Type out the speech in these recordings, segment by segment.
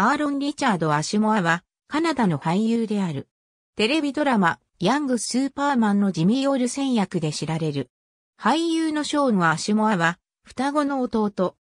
アーロン・リチャード・アシュモアは、カナダの俳優である。テレビドラマ、ヤング・スーパーマンのジミー・オール戦役で知られる。俳優のショーン・アシュモアは、双子の弟。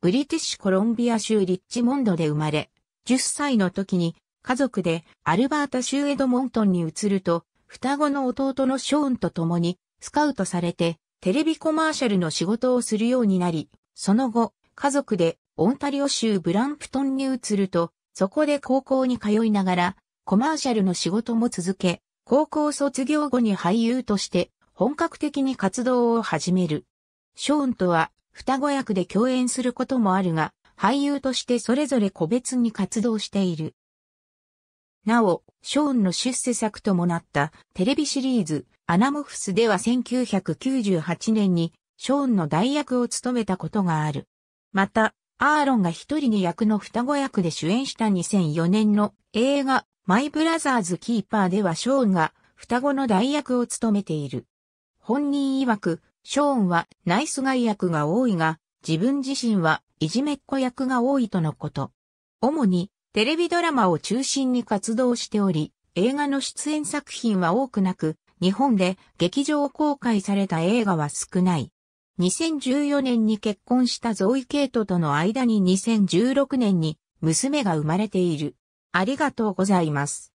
ブリティッシュコロンビア州リッチモンドで生まれ、10歳の時に家族でアルバータ州エドモントンに移ると、双子の弟のショーンと共にスカウトされてテレビコマーシャルの仕事をするようになり、その後、家族でオンタリオ州ブランプトンに移ると、そこで高校に通いながら、コマーシャルの仕事も続け、高校卒業後に俳優として本格的に活動を始める。ショーンとは双子役で共演することもあるが、俳優としてそれぞれ個別に活動している。なお、ショーンの出世作ともなったテレビシリーズアナモフスでは1998年にショーンの代役を務めたことがある。また、アーロンが一人に役の双子役で主演した2004年の映画マイ・ブラザーズ・キーパーではショーンが双子の代役を務めている。本人曰く、ショーンはナイスガイ役が多いが、自分自身はいじめっ子役が多いとのこと。主にテレビドラマを中心に活動しており、映画の出演作品は多くなく、日本で劇場公開された映画は少ない。2014年に結婚したゾイ・ケイトとの間に2016年に娘が生まれている。ありがとうございます。